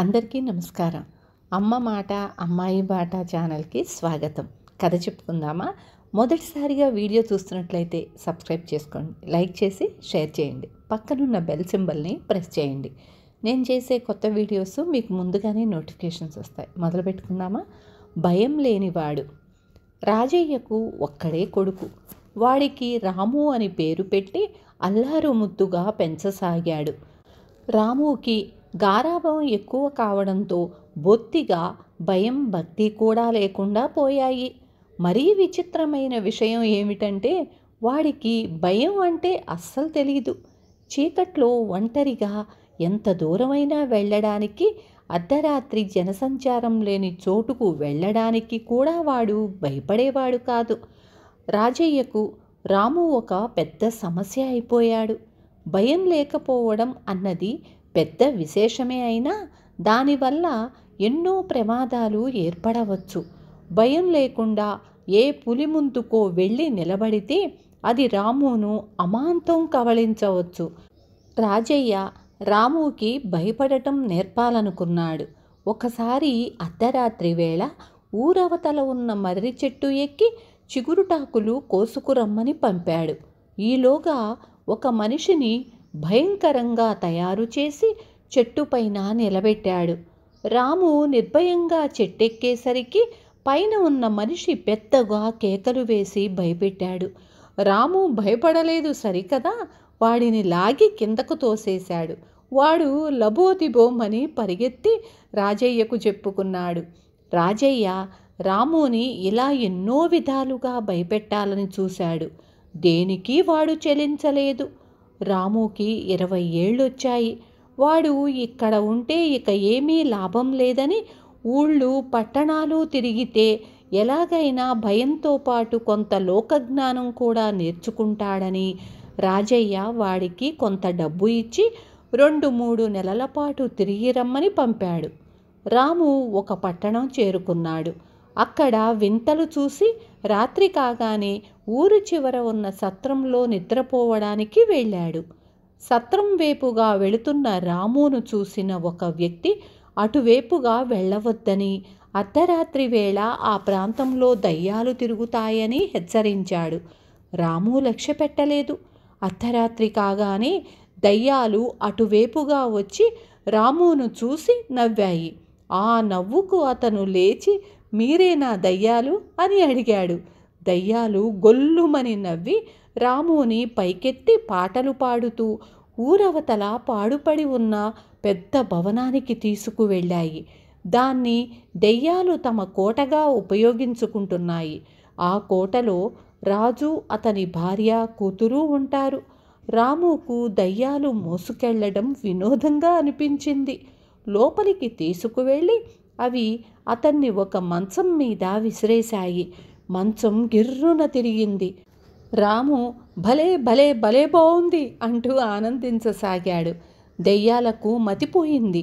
అందరికీ నమస్కారం అమ్మ మాట అమ్మాయి బాట ఛానల్కి స్వాగతం కథ చెప్పుకుందామా మొదటిసారిగా వీడియో చూస్తున్నట్లయితే సబ్స్క్రైబ్ చేసుకోండి లైక్ చేసి షేర్ చేయండి పక్కనున్న బెల్ సింబల్ని ప్రెస్ చేయండి నేను చేసే కొత్త వీడియోస్ మీకు ముందుగానే నోటిఫికేషన్స్ వస్తాయి మొదలు పెట్టుకుందామా భయం లేనివాడు రాజయ్యకు ఒక్కడే కొడుకు వాడికి రాము అని పేరు పెట్టి అల్లారు ముద్దుగా పెంచసాగాడు రాముకి గారాభం ఎక్కువ కావడంతో బొత్తిగా భయం భక్తి కూడా లేకుండా పోయాయి మరీ విచిత్రమైన విషయం ఏమిటంటే వాడికి భయం అంటే అస్సలు తెలియదు చీకట్లో ఒంటరిగా ఎంత దూరమైనా వెళ్ళడానికి అర్ధరాత్రి జనసంచారం లేని చోటుకు వెళ్ళడానికి కూడా వాడు భయపడేవాడు కాదు రాజయ్యకు రాము ఒక పెద్ద సమస్య అయిపోయాడు భయం లేకపోవడం అన్నది పెద్ద విశేషమే అయినా దానివల్ల ఎన్నో ప్రమాదాలు ఏర్పడవచ్చు భయం లేకుండా ఏ పులి ముందుకో వెళ్ళి నిలబడితే అది రామును అమాంతం కవళించవచ్చు రాజయ్య రాముకి భయపడటం నేర్పాలనుకున్నాడు ఒకసారి అర్ధరాత్రి వేళ ఊరవతల ఉన్న మర్రి చెట్టు ఎక్కి చిగురుటాకులు కోసుకురమ్మని పంపాడు ఈలోగా ఒక మనిషిని భయంకరంగా తయారు చేసి చెట్టుపైన నిలబెట్టాడు రాము నిర్భయంగా చెట్టెక్కేసరికి పైన ఉన్న మనిషి పెద్దగా కేకలు వేసి భయపెట్టాడు రాము భయపడలేదు సరికదా వాడిని లాగి కిందకు తోసేశాడు వాడు లబోదిబోమని పరిగెత్తి రాజయ్యకు చెప్పుకున్నాడు రాజయ్య రాముని ఇలా ఎన్నో విధాలుగా భయపెట్టాలని చూశాడు దేనికి వాడు చెలించలేదు రాముకి ఇరవై ఏళ్ళొచ్చాయి వాడు ఇక్కడ ఉంటే ఇక ఏమీ లాభం లేదని ఊళ్ళు పట్టణాలు తిరిగితే ఎలాగైనా భయంతో పాటు కొంత లోకజ్ఞానం కూడా నేర్చుకుంటాడని రాజయ్య వాడికి కొంత డబ్బు ఇచ్చి రెండు మూడు నెలల పాటు తిరిగి రమ్మని పంపాడు రాము ఒక పట్టణం చేరుకున్నాడు అక్కడ వింతలు చూసి రాత్రి కాగానే ఊరు చివర ఉన్న సత్రంలో నిద్రపోవడానికి వెళ్ళాడు సత్రం వైపుగా వెళుతున్న రామును చూసిన ఒక వ్యక్తి అటువైపుగా వెళ్ళవద్దని అర్ధరాత్రి వేళ ఆ ప్రాంతంలో దయ్యాలు తిరుగుతాయని హెచ్చరించాడు రాము లక్ష్య పెట్టలేదు అర్ధరాత్రి కాగానే దయ్యాలు అటువైపుగా వచ్చి రామును చూసి నవ్వాయి ఆ నవ్వుకు అతను లేచి మీరేనా దయ్యాలు అని అడిగాడు దయ్యాలు గొల్లుమని నవ్వి రాముని పైకెత్తి పాటలు పాడుతూ ఊరవతల పాడుపడి ఉన్న పెద్ద భవనానికి తీసుకువెళ్ళాయి దాన్ని దెయ్యాలు తమ కోటగా ఉపయోగించుకుంటున్నాయి ఆ కోటలో రాజు అతని భార్య కూతురు ఉంటారు రాముకు దయ్యాలు మోసుకెళ్లడం వినోదంగా అనిపించింది లోపలికి తీసుకువెళ్ళి అవి అతన్ని ఒక మంచం మీద విసిరేశాయి మంచం గిర్రున తిరిగింది రాము భలే భలే భలే బాగుంది అంటూ ఆనందించసాగాడు దెయ్యాలకు మతిపోయింది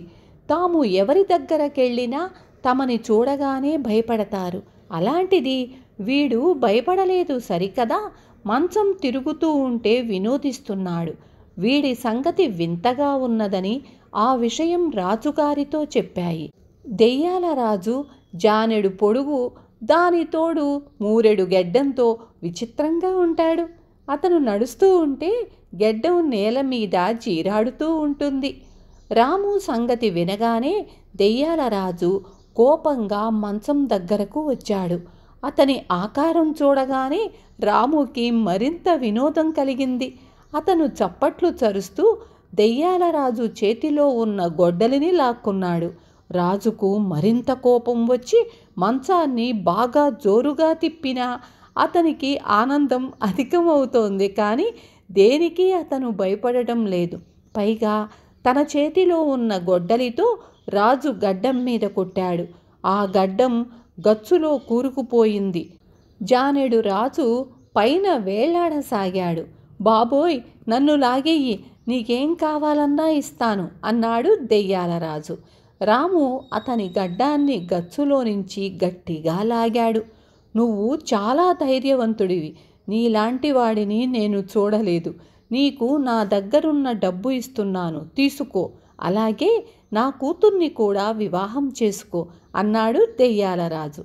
తాము ఎవరి దగ్గరకెళ్ళినా తమని చూడగానే భయపడతారు అలాంటిది వీడు భయపడలేదు సరికదా మంచం తిరుగుతూ ఉంటే వినోదిస్తున్నాడు వీడి సంగతి వింతగా ఉన్నదని ఆ విషయం రాజుగారితో చెప్పాయి దెయ్యాల రాజు జానెడు పొడుగు దాని తోడు మూరెడు గెడ్డంతో విచిత్రంగా ఉంటాడు అతను నడుస్తూ ఉంటే గెడ్డం నేల మీద జీరాడుతూ ఉంటుంది రాము సంగతి వినగానే దెయ్యాల రాజు కోపంగా మంచం దగ్గరకు వచ్చాడు అతని ఆకారం చూడగానే రాముకి మరింత వినోదం కలిగింది అతను చప్పట్లు చరుస్తూ దెయ్యాల రాజు చేతిలో ఉన్న గొడ్డలిని లాక్కున్నాడు రాజుకు మరింత కోపం వచ్చి మంచాన్ని బాగా జోరుగా తిప్పినా అతనికి ఆనందం అధికమవుతోంది కానీ దేనికి అతను భయపడటం లేదు పైగా తన చేతిలో ఉన్న గొడ్డలితో రాజు గడ్డం మీద కొట్టాడు ఆ గడ్డం గచ్చులో కూరుకుపోయింది జానేడు రాజు పైన వేళ్లాడసాగాడు బాబోయ్ నన్ను లాగేయి నీకేం కావాలన్నా ఇస్తాను అన్నాడు దెయ్యాల రాజు రాము అతని గడ్డాన్ని గచ్చులో నుంచి గట్టిగా లాగాడు నువ్వు చాలా ధైర్యవంతుడివి నీలాంటి వాడిని నేను చూడలేదు నీకు నా దగ్గరున్న డబ్బు ఇస్తున్నాను తీసుకో అలాగే నా కూతుర్ని కూడా వివాహం చేసుకో అన్నాడు దెయ్యాల రాజు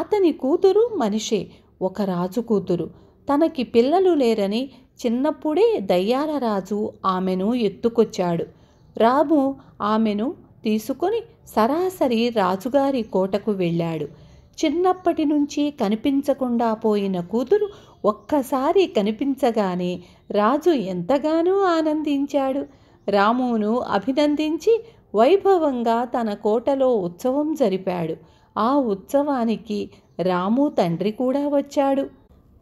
అతని కూతురు మనిషే ఒక రాజు కూతురు తనకి పిల్లలు లేరని చిన్నప్పుడే దయ్యాల రాజు ఆమెను ఎత్తుకొచ్చాడు రాము ఆమెను తీసుకొని సరాసరి రాజుగారి కోటకు వెళ్ళాడు చిన్నప్పటి నుంచి కనిపించకుండా పోయిన కూతురు ఒక్కసారి కనిపించగానే రాజు ఎంతగానో ఆనందించాడు రామును అభినందించి వైభవంగా తన కోటలో ఉత్సవం జరిపాడు ఆ ఉత్సవానికి రాము తండ్రి కూడా వచ్చాడు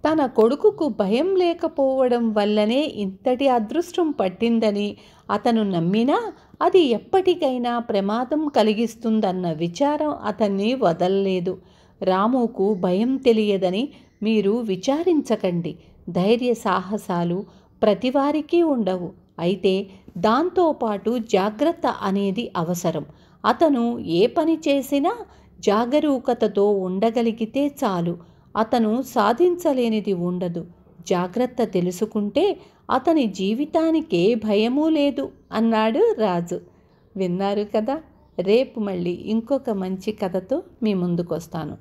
తన కొడుకుకు భయం లేకపోవడం వల్లనే ఇంతటి అదృష్టం పట్టిందని అతను నమ్మినా అది ఎప్పటికైనా ప్రమాదం కలిగిస్తుందన్న విచారం అతన్ని వదల్లేదు రాముకు భయం తెలియదని మీరు విచారించకండి ధైర్య సాహసాలు ప్రతివారికి ఉండవు అయితే దాంతోపాటు జాగ్రత్త అనేది అవసరం అతను ఏ పని చేసినా జాగరూకతతో ఉండగలిగితే చాలు అతను సాధించలేనిది ఉండదు జాగ్రత్త తెలుసుకుంటే అతని జీవితానికే భయమూ లేదు అన్నాడు రాజు విన్నారు కదా రేపు మళ్ళీ ఇంకొక మంచి కథతో మీ ముందుకొస్తాను